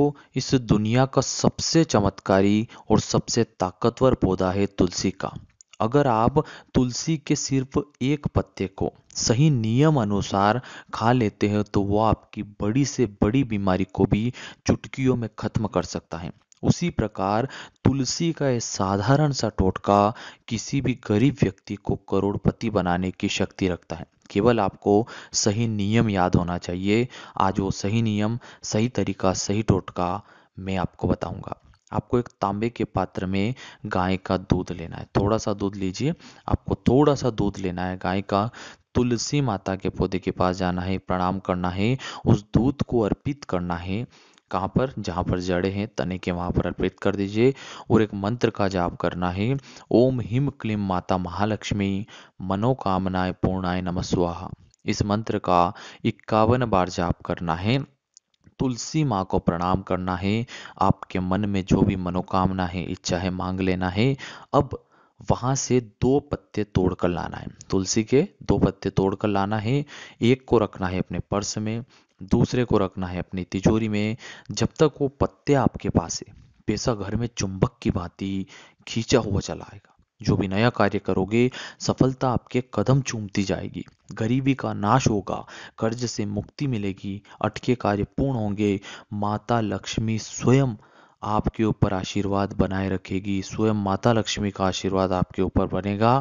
दोस्तों इस दुनिया का सबसे चमत्कारी और सबसे ताकतवर पौधा है तुलसी का अगर आप तुलसी के सिर्फ एक पत्ते को सही नियम अनुसार खा लेते हैं तो वह आपकी बड़ी से बड़ी बीमारी को भी चुटकियों में खत्म कर सकता है उसी प्रकार तुलसी का यह साधारण सा टोटका किसी भी गरीब व्यक्ति को करोड़पति बनाने की शक्ति रखता है केवल आपको सही नियम याद होना चाहिए आज वो सही नियम सही तरीका सही टोटका मैं आपको बताऊंगा आपको एक तांबे के पात्र में गाय का दूध लेना है थोड़ा सा दूध लीजिए आपको थोड़ा सा दूध लेना है गाय का तुलसी माता के पौधे के पास जाना है प्रणाम करना है उस दूध को अर्पित करना है कहाँ पर जहाँ पर जड़े हैं तने के वहाँ पर अर्पित कर दीजिए और एक मंत्र का जाप करना है ओम हिम क्लीम माता महालक्ष्मी मनोकामनाएं पूर्णाय नमस्वाहा इस मंत्र का इक्यावन बार जाप करना है तुलसी माँ को प्रणाम करना है आपके मन में जो भी मनोकामना है इच्छा है मांग लेना है अब वहां से दो पत्ते तोड़ कर लाना है तुलसी के दो पत्ते तोड़ कर लाना है एक को रखना है अपने पर्स में दूसरे को रखना है अपनी तिजोरी में जब तक वो पत्ते आपके पास है पैसा घर में चुंबक की भांति खींचा हुआ चला आएगा जो भी नया कार्य करोगे सफलता आपके कदम चूमती जाएगी गरीबी का नाश होगा कर्ज से मुक्ति मिलेगी अटके कार्य पूर्ण होंगे माता लक्ष्मी स्वयं आपके ऊपर आशीर्वाद बनाए रखेगी स्वयं माता लक्ष्मी का आशीर्वाद आपके ऊपर बनेगा